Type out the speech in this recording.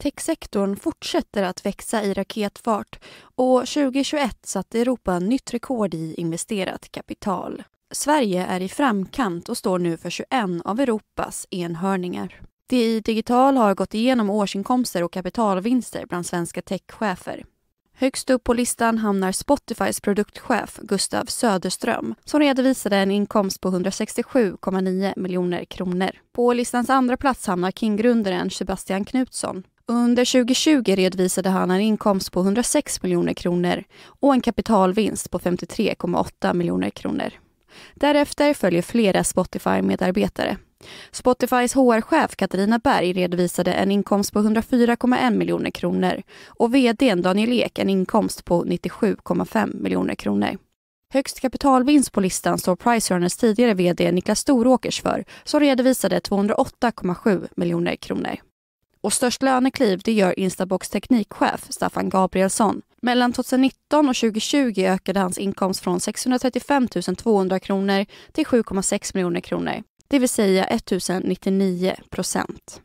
Techsektorn fortsätter att växa i raketfart och 2021 satte Europa nytt rekord i investerat kapital. Sverige är i framkant och står nu för 21 av Europas enhörningar. DI Digital har gått igenom årsinkomster och kapitalvinster bland svenska techchefer. Högst upp på listan hamnar Spotifys produktchef Gustav Söderström som redovisade en inkomst på 167,9 miljoner kronor. På listans andra plats hamnar King-grundaren Sebastian Knutsson under 2020 redovisade han en inkomst på 106 miljoner kronor och en kapitalvinst på 53,8 miljoner kronor. Därefter följer flera Spotify-medarbetare. Spotifys HR-chef Katarina Berg redovisade en inkomst på 104,1 miljoner kronor och vd Daniel Ek en inkomst på 97,5 miljoner kronor. Högst kapitalvinst på listan står Pricerunners tidigare vd Niklas Storåkers för som redovisade 208,7 miljoner kronor. Och störst lönekliv det gör Instabox teknikchef Staffan Gabrielsson. Mellan 2019 och 2020 ökade hans inkomst från 635 200 kronor till 7,6 miljoner kronor, det vill säga 1099 procent.